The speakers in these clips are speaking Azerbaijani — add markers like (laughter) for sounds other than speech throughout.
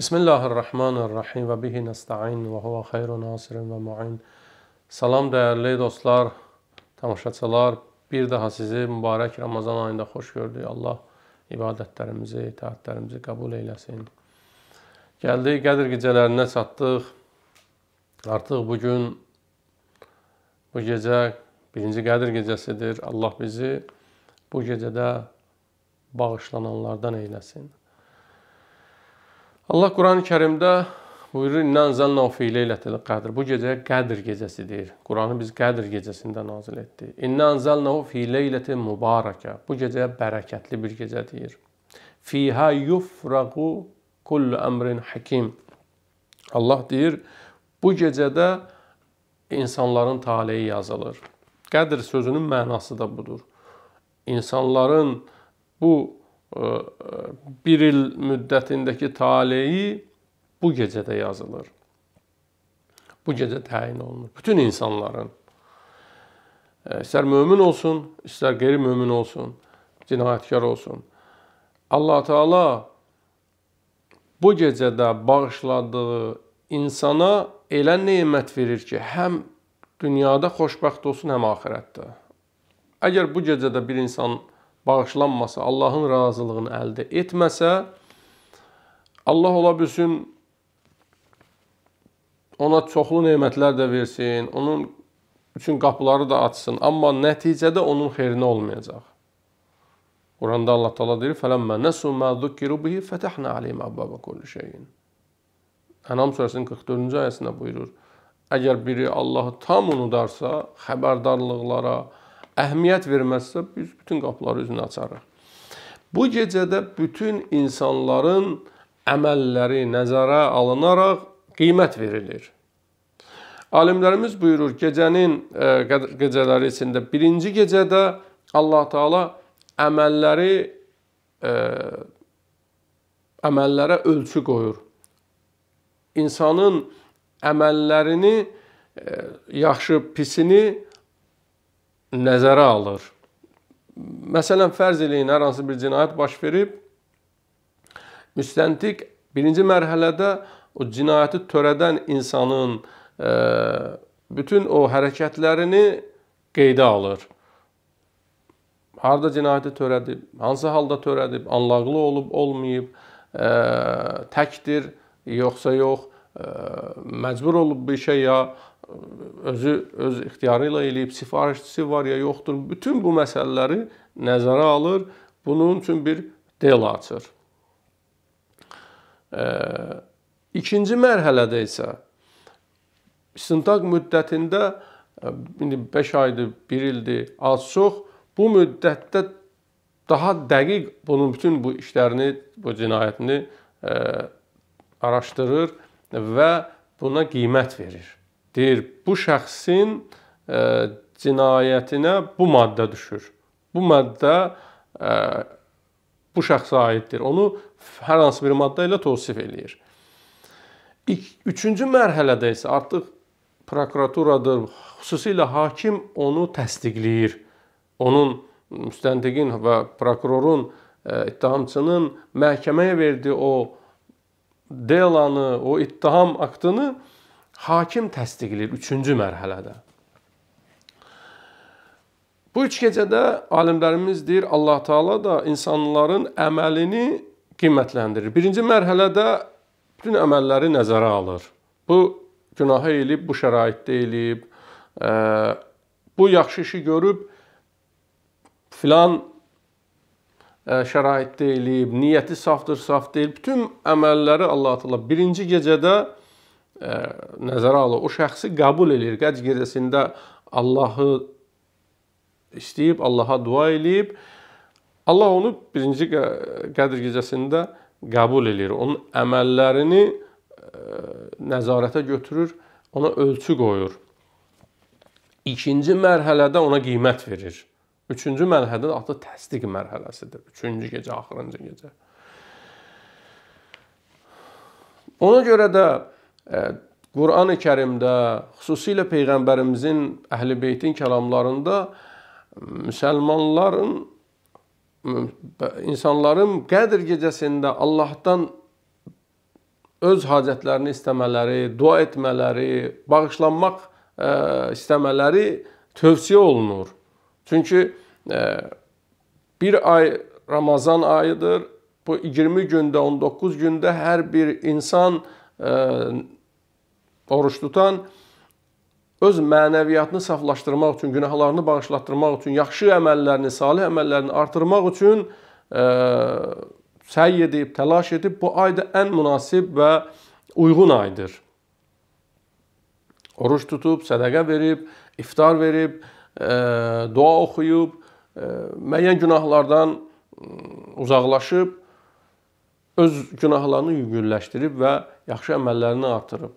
بسم الله الرحman الرحیم və bihi nəstəin və huva xeyru nasirin və muin. Salam dəyərli dostlar, tamaşaçılar. Bir daha sizi mübarək Ramazan ayında xoş gördük. Allah ibadətlərimizi, itaatlərimizi qəbul eyləsin. Gəldik Qədr gecələrinə çatdıq. Artıq bu gün bu gecə birinci Qədr gecəsidir. Allah bizi bu gecədə bağışlananlardan eyləsin. Allah Qurani-Kərimdə buyurur: "İnna zanna fi leylatil qadr." Bu gecə Qədr gecəsi deyir. Qurani biz Qədr gecəsində nazil etdi. "İnna anzalnahu fi leylatin mubarakə." Bu gecə bərəkətli bir gecə deyir. "Fiha yufraqu kullu amrin hakim." Allah deyir, bu gecədə insanların taleyi yazılır. Qədr sözünün mənası da budur. İnsanların bu bir il müddətindəki taleyi bu gecədə yazılır. Bu gecə təyin olunur. Bütün insanların e, istər mömin olsun, istər qeyri-mömin olsun, cinayətkar olsun. Allah Taala bu gecədə bağışladığı insana elə nemət verir ki, həm dünyada xoşbəxt olsun, həm axirətdə. Əgər bu gecədə bir insan bağışlanmasa, Allahın razılığını əldə etməsə, Allah ola bilsin ona çoxlu nemətlər də versin, onun üçün qapıları da açsın, amma nəticədə onun xeyrinə olmayacaq. Quranda Allah Taala deyir: "Fələmmə nəsu mə zukiru bihi fətahna aleyhim əbwabə kulli şeyin."Ənam surəsinin 44-cü ayəsində buyurur: Əgər biri Allahı tam unudarsa, xəbərdarlıqlara, əhəmiyyət verməzsə biz bütün qapıları üzünə açarıq. Bu gecədə bütün insanların əməlləri nəzərə alınaraq qiymət verilir. Alimlərimiz buyurur, gecənin e, gecələri içində birinci gecədə Allah Taala əməlləri ə, e, əməllərə ölçü qoyur. İnsanın əməllərini ə, e, yaxşı pisini nəzərə alır. Məsələn, fərz eləyin, hər hansı bir cinayət baş verib, müstəntiq birinci mərhələdə o cinayəti törədən insanın ə, e, bütün o hərəkətlərini qeydə alır. Harda cinayəti törədib, hansı halda törədib, anlaqlı olub, olmayıb, ə, e, təkdir, yoxsa yox, ə, e, məcbur olub bir şey ya özü öz ixtiyarı ilə eləyib, sifarişçisi var ya yoxdur, bütün bu məsələləri nəzərə alır. Bunun üçün bir del açır. E, ikinci mərhələdə isə istintaq müddətində indi 5 aydır, 1 ildir, az-çox bu müddətdə daha dəqiq bunun bütün bu işlərini, bu cinayətini e, araşdırır və buna qiymət verir deyir, bu şəxsin ə, e, cinayətinə bu maddə düşür. Bu maddə ə, e, bu şəxsə aiddir. Onu hər hansı bir maddə ilə tövsif eləyir. 3-cü mərhələdə isə artıq prokuraturadır, xüsusilə hakim onu təsdiqləyir. Onun müstəntiqin və prokurorun e, ittihamçının məhkəməyə verdiyi o delanı, o ittiham aktını hakim təsdiqləyir 3-cü mərhələdə. Bu üç gecədə alimlərimiz deyir Allah Taala da insanların əməlini qiymətləndirir. Birinci mərhələdə bütün əməlləri nəzərə alır. Bu günahı elib, bu şəraitdə elib, ə, e, bu yaxşı işi görüb filan ə, e, şəraitdə elib, niyyəti safdır, saf deyil. Bütün əməlləri Allah Taala birinci gecədə nəzərə alır, o şəxsi qəbul eləyir. Qəc gecəsində Allahı istəyib, Allaha dua eləyib. Allah onu birinci Qədr gecəsində qəbul eləyir. Onun əməllərini e, nəzarətə götürür, ona ölçü qoyur. İkinci mərhələdə ona qiymət verir. Üçüncü mərhələdə artıq təsdiq mərhələsidir. Üçüncü gecə, axırıncı gecə. Ona görə də Qurani Kərimdə, xüsusilə peyğəmbərimizin Əhlibeytin kəlamlarında müsəlmanların insanların Qədr gecəsində Allahdan öz hacətlərini istəmələri, dua etmələri, bağışlanmaq istəmələri tövsiyə olunur. Çünki bir ay Ramazan ayıdır. Bu 20 gündə, 19 gündə hər bir insan oruç tutan öz mənəviyyatını saflaşdırmaq üçün, günahlarını bağışlatdırmaq üçün, yaxşı əməllərini, salih əməllərini artırmaq üçün ə, səy edib, təlaş edib bu ay da ən münasib və uyğun aydır. Oruç tutub, sədaqə verib, iftar verib, ə, dua oxuyub, ə, müəyyən günahlardan ə, uzaqlaşıb öz günahlarını yüngülləşdirib və yaxşı əməllərini artırıb.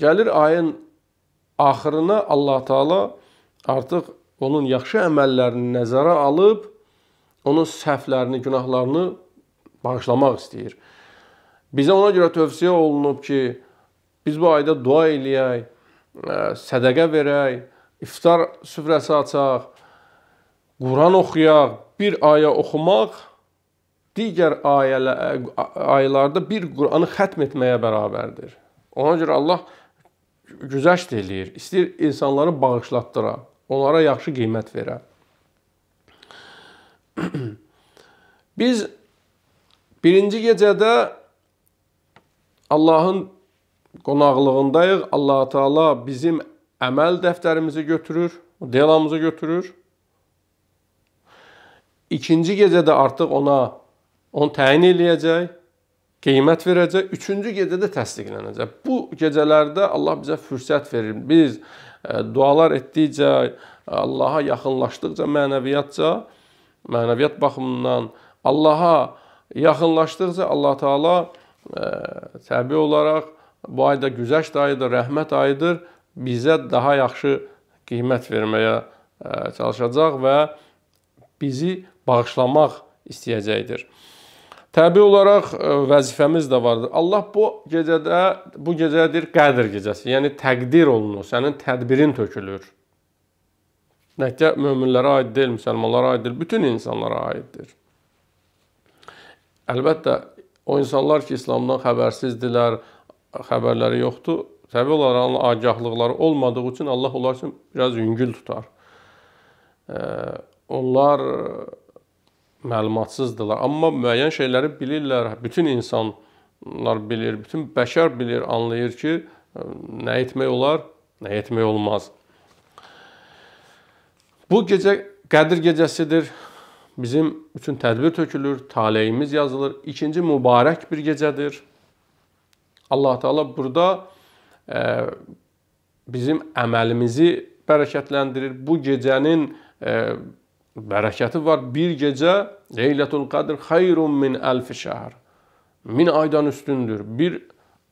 Gəlir ayın axırına Allah Taala artıq onun yaxşı əməllərini nəzərə alıb onun səhvlərini, günahlarını bağışlamaq istəyir. Bizə ona görə tövsiyə olunub ki, biz bu ayda dua eləyək, e, sədaqə verək, iftar süfrəsi açaq, Quran oxuyaq, bir aya oxumaq digər ayələ, aylarda bir Qur'anı xətm etməyə bərabərdir. Ona görə Allah güzəşt eləyir. İstəyir insanları bağışlatdıra, onlara yaxşı qiymət verə. (clears throat) Biz birinci gecədə Allahın qonaqlığındayıq. Allah Taala bizim əməl dəftərimizi götürür, delamızı götürür. İkinci gecədə artıq ona onu təyin eləyəcək, qiymət verəcək, üçüncü gecədə təsdiqlənəcək. Bu gecələrdə Allah bizə fürsət verir. Biz e, dualar etdikcə, Allaha yaxınlaşdıqca mənəviyyatca, mənəviyyat baxımından Allaha yaxınlaşdıqca Allah Taala e, təbii olaraq bu ayda güzəşt ayıdır, rəhmət ayıdır. Bizə daha yaxşı qiymət verməyə e, çalışacaq və bizi bağışlamaq istəyəcəkdir. Təbii olaraq e, vəzifəmiz də vardır. Allah bu gecədə bu gecədir Qədr gecəsi. Yəni təqdir olunur, sənin tədbirin tökülür. Təkcə möminlərə aid deyil, müsəlmanlara aid deyil, bütün insanlara aiddir. Əlbəttə o insanlar ki, İslamdan xəbərsizdirlər, xəbərləri yoxdur. Təbii olaraq agahlıqları olmadığı üçün Allah onlar üçün biraz yüngül tutar. E, onlar məlumatsızdılar. Amma müəyyən şeyləri bilirlər. Bütün insanlar bilir, bütün bəşər bilir, anlayır ki, nə etmək olar, nə etmək olmaz. Bu gecə Qədir gecəsidir. Bizim üçün tədbir tökülür, taleyimiz yazılır. İkinci mübarək bir gecədir. Allah Taala burada e, bizim əməlimizi bərəkətləndirir. Bu gecənin e, bərəkəti var. Bir gecə Leylətul Qadr xeyrun min alf şəhr. 1000 aydan üstündür. Bir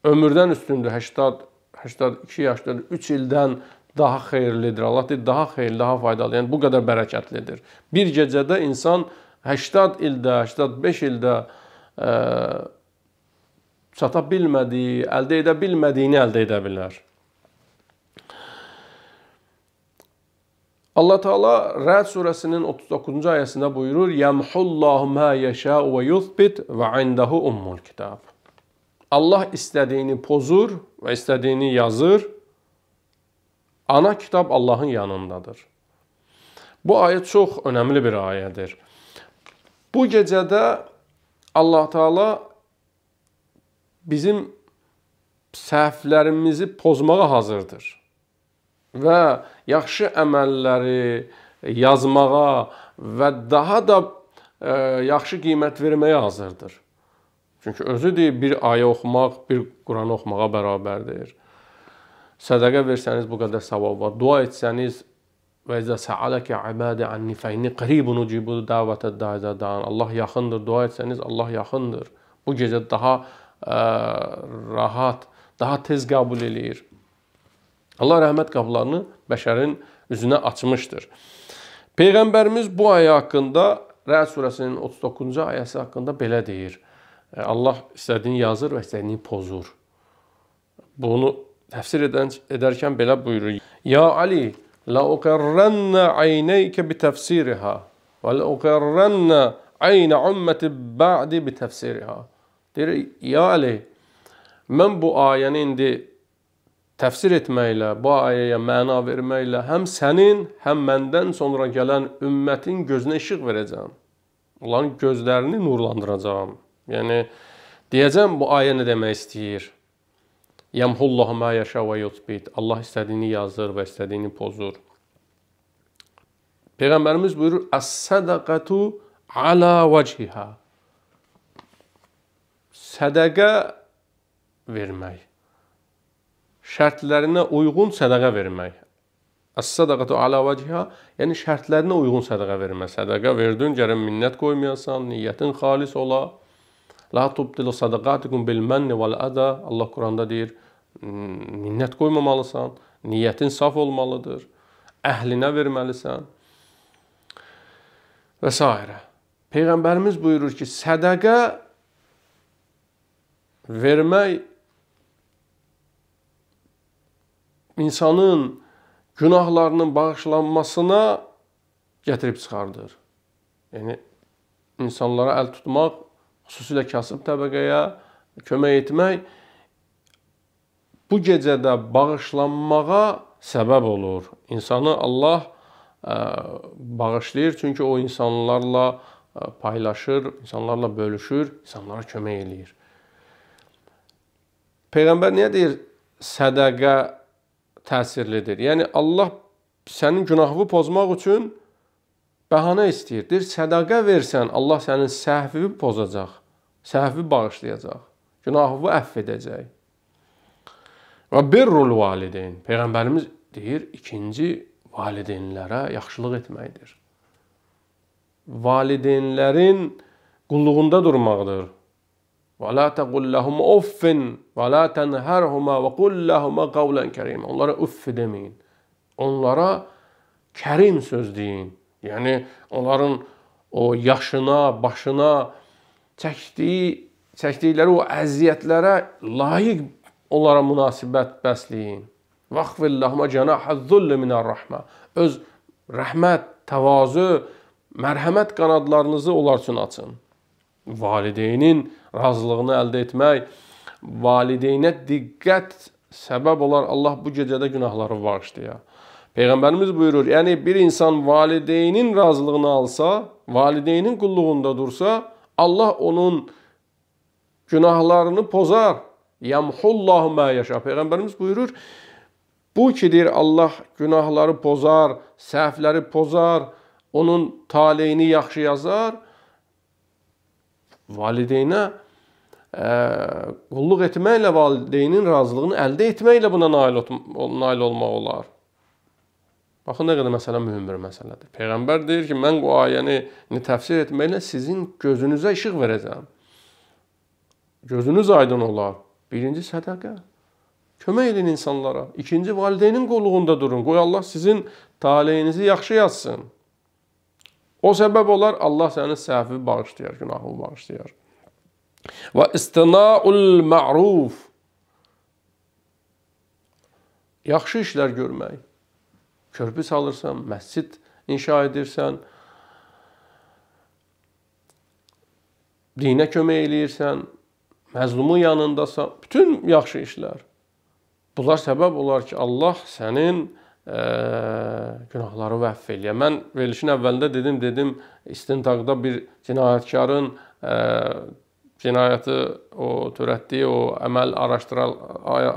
ömürdən üstündür. 80 82 yaşdadır. 3 ildən daha xeyirlidir. Allah deyir, daha xeyirli, daha faydalı. Yəni bu qədər bərəkətlidir. Bir gecədə insan 80 ildə, 85 ildə ə, e, çata bilmədiyi, əldə edə bilmədiyini əldə edə bilər. Allah Teala Rəd surəsinin 39-cu ayəsində buyurur: "Yamhullahu ma yasha və yuthbit və indahu ummul kitab." Allah istədiyini pozur və istədiyini yazır. Ana kitab Allahın yanındadır. Bu ayə çox önəmli bir ayədir. Bu gecədə Allah Taala bizim səhvlərimizi pozmağa hazırdır və yaxşı əməlləri yazmağa və daha da ə, e, yaxşı qiymət verməyə hazırdır. Çünki özü deyir bir ayə oxumaq bir Quran oxumağa bərabərdir. Sədaqə versəniz bu qədər savab var. Dua etsəniz və izə səaləkə ibadi anni fəyni qribun ucibu davətə dadan. Allah yaxındır. Dua etsəniz Allah yaxındır. Bu gecə daha ə, e, rahat, daha tez qəbul eləyir. Allah rəhmət qapılarını bəşərin üzünə açmışdır. Peyğəmbərimiz bu ayə haqqında Rəd surəsinin 39-cu ayəsi haqqında belə deyir. E, Allah istədiyini yazır və istədiyini pozur. Bunu təfsir edən edərkən belə buyurur. Ya Ali, la uqarranna aynayka bi tafsirha və la uqarranna ayna ummati ba'di bi tafsirha. Deyir, ya Ali, mən bu ayəni indi təfsir etməklə, bu ayəyə məna verməklə həm sənin, həm məndən sonra gələn ümmətin gözünə işıq verəcəm. Onların gözlərini nurlandıracağam. Yəni deyəcəm bu ayə nə demək istəyir? Yamhullahu ma yasha və yutbit. Allah istədiyini yazır və istədiyini pozur. Peyğəmbərimiz buyurur: "Əs-sadaqatu ala vəciha." Sədaqə vermək şərtlərinə uyğun sədaqə vermək. Əs-sədaqatu ala vəciha, yəni şərtlərinə uyğun sədaqə vermək. Sədaqə verdin, gərək minnət qoymayasan, niyyətin xalis ola. La tubtilu sadaqatikum bil manni vel ada. Allah Quranda deyir, hmm, minnət qoymamalısan, niyyətin saf olmalıdır. Əhlinə verməlisən. Və s. Peyğəmbərimiz buyurur ki, sədaqə vermək insanın günahlarının bağışlanmasına gətirib çıxardır. Yəni insanlara əl tutmaq, xüsusilə kasıb təbəqəyə kömək etmək bu gecədə bağışlanmağa səbəb olur. İnsanı Allah ə, bağışlayır çünki o insanlarla ə, paylaşır, insanlarla bölüşür, insanlara kömək eləyir. Peyğəmbər niyə deyir sədaqə təsirlidir. Yəni Allah sənin günahını pozmaq üçün bəhanə istəyir. Deyir, sədaqə versən, Allah sənin səhvini pozacaq, səhvi bağışlayacaq, günahını əff edəcək. Və birrul valideyn. Peyğəmbərimiz deyir, ikinci valideynlərə yaxşılıq etməkdir. Valideynlərin qulluğunda durmaqdır. وَلَا تَقُلْ لَهُمْ اُفِّنْ وَلَا تَنْهَرْهُمَا وَقُلْ لَهُمَا قَوْلًا كَرِيمًا Onlara üff demeyin. Onlara kərim söz deyin. Yəni onların o yaşına, başına çəkdiyi, çəkdikləri o əziyyətlərə layiq onlara münasibət bəsləyin. Vaqfil lahma canahuzull minər-rəhmə. Öz rəhmət, təvazö, mərhəmət qanadlarınızı onlar üçün açın valideynin razılığını əldə etmək, valideynə diqqət səbəb olar Allah bu gecədə günahları bağışlayar. Peyğəmbərimiz buyurur, yəni bir insan valideynin razılığını alsa, valideynin qulluğunda dursa, Allah onun günahlarını pozar. Yamhullahu ma yasha. Peyğəmbərimiz buyurur, bu ki deyir Allah günahları pozar, səhvləri pozar, onun taleyini yaxşı yazar Valideynə ə, e, qulluq etməklə valideynin razılığını əldə etməklə buna nail, nail olmaq olar. Baxın nə qədər məsələ mühüm bir məsələdir. Peyğəmbər deyir ki, mən bu ayəni təfsir etməklə sizin gözünüzə işıq verəcəm. Gözünüz aydın olar. Birinci sədaqə. Kömək edin insanlara. İkinci valideynin qulluğunda durun. Qoy Allah sizin taleyinizi yaxşı yazsın. O səbəb olar Allah sənin səhvi bağışlayar, günahını bağışlayar. Və istinaul ma'ruf yaxşı işlər görmək. Körpü salırsan, məscid inşa edirsən, dinə kömək eləyirsən, məzlumun yanındasan, bütün yaxşı işlər. Bunlar səbəb olar ki, Allah sənin günahları vəff eləyə. Mən verilişin əvvəlində dedim, dedim istintaqda bir cinayətkarın cinayəti o törətdiyi o əməl araşdırıl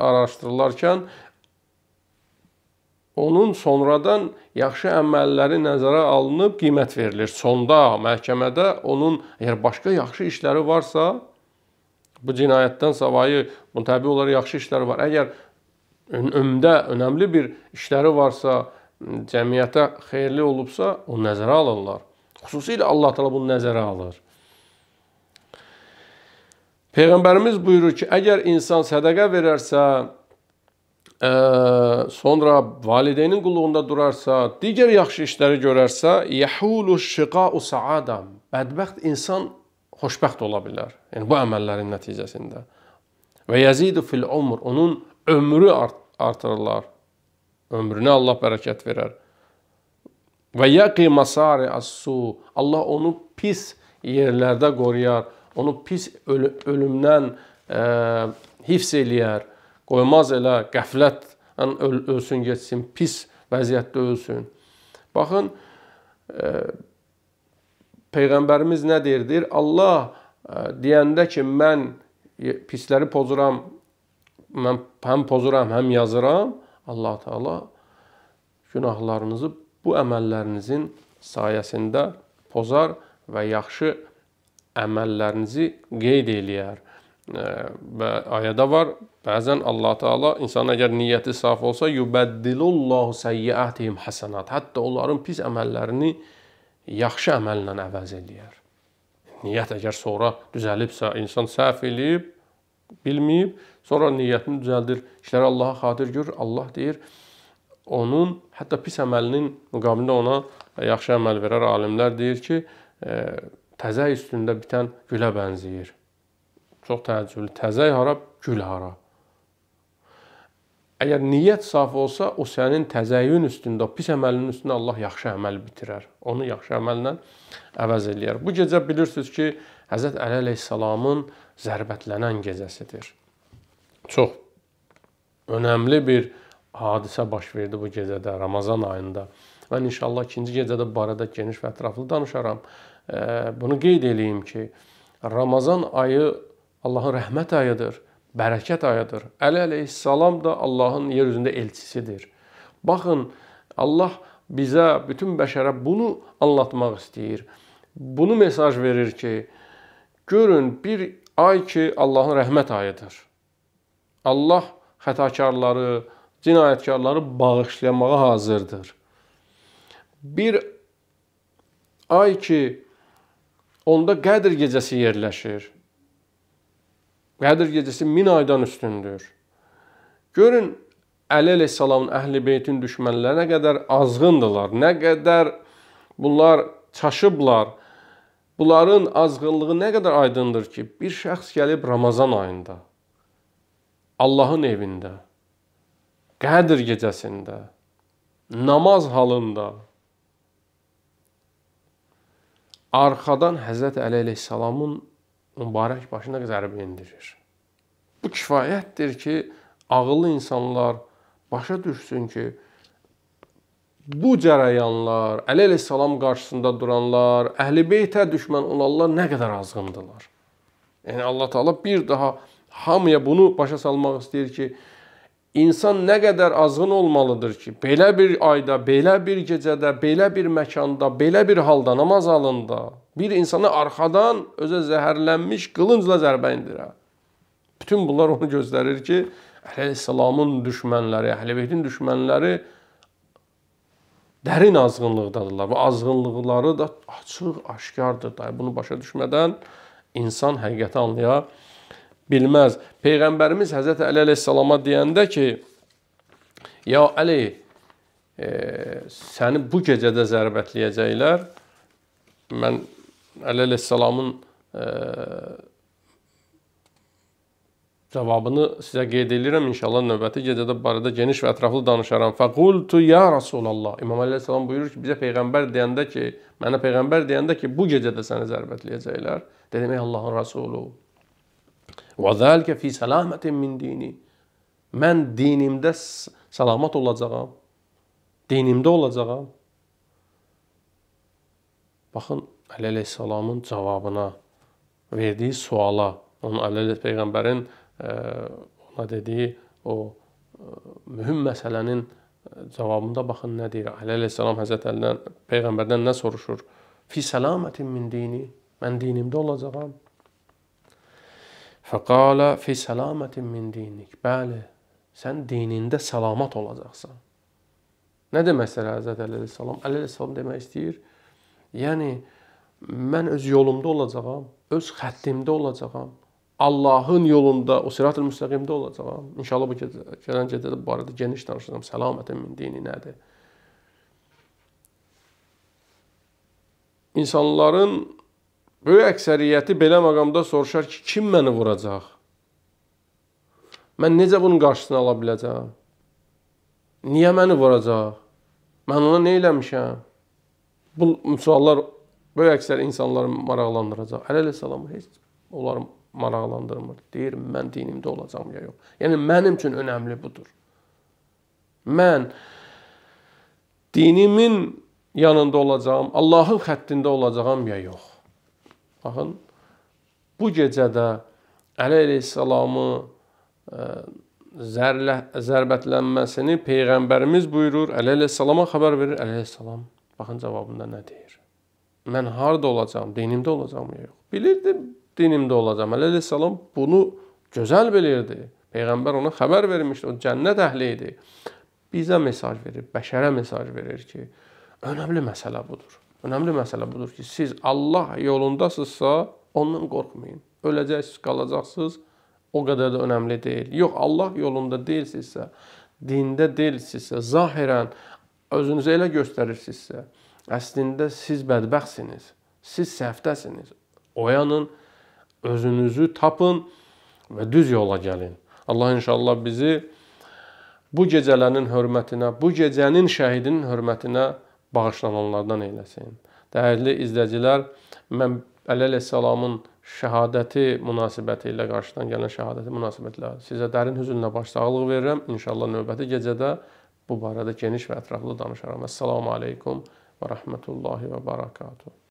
araşdırılarkən onun sonradan yaxşı əməlləri nəzərə alınıb qiymət verilir. Sonda məhkəmədə onun əgər başqa yaxşı işləri varsa, bu cinayətdən savayı, bunun təbii olaraq yaxşı işləri var. Əgər ömdə önəmli bir işləri varsa, cəmiyyətə xeyirli olubsa, o nəzərə alırlar. Xüsusilə Allah Taala bunu nəzərə alır. Peyğəmbərimiz buyurur ki, əgər insan sədaqə verərsə, ə, sonra valideynin qulluğunda durarsa, digər yaxşı işləri görərsə, yahulu şiqa'u sa'adam. Bədbəxt insan xoşbəxt ola bilər. Yəni bu əməllərin nəticəsində. Və yazidu fil umr, onun ömrü art artırırlar. Ömrünə Allah bərəkət verər. Və yaqi masari as-su. Allah onu pis yerlərdə qoruyar. Onu pis öl ölümdən ə, e, hifz eləyər. Qoymaz elə qəflət öl ölsün getsin, pis vəziyyətdə ölsün. Baxın ə, e, peyğəmbərimiz nə deyir? Deyir Allah ə, e, deyəndə ki, mən pisləri pozuram, mən həm pozuram, həm yazıram. Allah Taala günahlarınızı bu əməllərinizin sayəsində pozar və yaxşı əməllərinizi qeyd eləyər. Və ayədə var, bəzən Allah Taala insan əgər niyyəti saf olsa, yubaddilullahu sayyiatihim hasanat. Hətta onların pis əməllərini yaxşı əməllə əvəz eləyər. Niyyət əgər sonra düzəlibsə, insan səhv eləyib, bilməyib, Sonra niyyətini düzəldir, işləri Allaha xatir gör. Allah deyir, onun hətta pis əməlinin müqabilində ona e, yaxşı əməl verər. Alimlər deyir ki, e, təzə üstündə bitən gülə bənzəyir. Çox təəccüblü. Təzə hara, gül hara. Əgər niyyət saf olsa, o sənin təzəyyün üstündə, o pis əməlinin üstündə Allah yaxşı əməl bitirər. Onu yaxşı əməllə əvəz eləyər. Bu gecə bilirsiniz ki, Həzrət Əli əleyhissalamın zərbətlənən gecəsidir çox önəmli bir hadisə baş verdi bu gecədə Ramazan ayında. Mən inşallah ikinci gecədə bu barədə geniş və ətraflı danışaram. Bunu qeyd eləyim ki, Ramazan ayı Allahın rəhmət ayıdır, bərəkət ayıdır. Əli əleyhissalam da Allahın yer üzündə elçisidir. Baxın, Allah bizə, bütün bəşərə bunu anlatmaq istəyir. Bunu mesaj verir ki, görün bir ay ki Allahın rəhmət ayıdır. Allah xətakarları, cinayətkarları bağışlamağa hazırdır. Bir ay ki, onda Qədr gecəsi yerləşir. Qədr gecəsi min aydan üstündür. Görün, Əli əleyhissalamın əhl-i beytin düşmənləri nə qədər azğındılar, nə qədər bunlar çaşıblar. Bunların azğınlığı nə qədər aydındır ki, bir şəxs gəlib Ramazan ayında Allahın evində, Qədir gecəsində, namaz halında arxadan Həzrət Əli əleyhissalamın mübarək başına zərbə endirir. Bu kifayətdir ki, ağıllı insanlar başa düşsün ki, bu cərəyanlar, Əli əleyhissalam qarşısında duranlar, Əhlibeytə düşmən olanlar nə qədər azğındılar. Yəni Allah Taala bir daha hamıya bunu başa salmaq istəyir ki, insan nə qədər azğın olmalıdır ki, belə bir ayda, belə bir gecədə, belə bir məkanda, belə bir halda namaz halında bir insanı arxadan özə zəhərlənmiş qılıncla zərbə indirə. Bütün bunlar onu göstərir ki, Əhlüssalamın düşmənləri, Əhlübeytin düşmənləri dərin azğınlıqdadırlar və azğınlıqları da açıq, aşkardır. Da. Bunu başa düşmədən insan həqiqəti anlaya bilmir bilməz. Peyğəmbərimiz Həzrət Əli əleyhissalama deyəndə ki, ya Əli, e, səni bu gecədə zərbətləyəcəklər. Mən Əli əleyhissalamın e, cavabını sizə qeyd edirəm. İnşallah növbəti gecədə bu barədə geniş və ətraflı danışaram. Fəqultu ya Rasulallah. İmam əleyhissalam buyurur ki, bizə peyğəmbər deyəndə ki, mənə peyğəmbər deyəndə ki, bu gecədə səni zərbətləyəcəklər. Dedim ey Allahın Rasulu, Və zəlikə fi salamətin min dini. Mən dinimdə salamat olacağam. Dinimdə olacağam. Baxın Əli əleyhissalamın cavabına verdiyi suala, onun Əli peyğəmbərin e, ona dediyi o e, mühüm məsələnin e, cavabında baxın nə deyir. Əli əleyhissalam Həzrət Əlidən peyğəmbərdən nə soruşur? Fi salamətin min dini. Mən dinimdə olacağam. Fəqala fi salamatin min dinik. Bəli, sən dinində salamat olacaqsan. Nə deməkdir Həzrət Əleyhissalam? Əleyhissalam demək istəyir, yəni mən öz yolumda olacağam, öz xəttimdə olacağam. Allahın yolunda, o sirat-ül müstəqimdə olacağam. İnşallah bu gecə, gələn gecədə bu barədə geniş danışacağam. Salamətin min dini nədir? İnsanların böyük əksəriyyəti belə məqamda soruşar ki, kim məni vuracaq? Mən necə bunun qarşısını ala biləcəm? Niyə məni vuracaq? Mən ona nə eləmişəm? Bu suallar böyük əksər insanları maraqlandıracaq. Əl-ələ salamı heç onları maraqlandırmır. Deyir, mən dinimdə olacam ya yox. Yəni mənim üçün önəmli budur. Mən dinimin yanında olacağam, Allahın xəttində olacağam ya yox. Baxın, bu gecədə Əli əleyhissalamı e, zərlə, zərbətlənməsini Peyğəmbərimiz buyurur, Əli əleyhissalama xəbər verir, Əli əleyhissalam baxın cavabında nə deyir? Mən harda olacam, dinimdə olacam yox? Bilirdi, dinimdə olacam. Əli əleyhissalam bunu gözəl bilirdi. Peyğəmbər ona xəbər vermişdi, o cənnət əhli idi. Bizə mesaj verir, bəşərə mesaj verir ki, önəmli məsələ budur. Önəmli məsələ budur ki, siz Allah yolundasınızsa, ondan qorxmayın. Öləcəksiniz, qalacaqsınız. O qədər də önəmli deyil. Yox, Allah yolunda deyilsinizsə, dində deyilsinizsə, zahirən özünüzü elə göstərirsinizsə, əslində siz bədbəxtsiniz. Siz səhvdəsiniz. Oyanın, özünüzü tapın və düz yola gəlin. Allah inşallah bizi bu gecələrin hörmətinə, bu gecənin şəhidinin hörmətinə bağışlananlardan eyləsin. Dəyərli izləyicilər, mən Əli əleyhissalamın şəhadəti münasibəti ilə qarşıdan gələn şəhadəti münasibətlə sizə dərin hüznlə başsağlıq verirəm. İnşallah növbəti gecədə bu barədə geniş və ətraflı danışaram. Assalamu alaykum və rahmetullahi və barakatuh.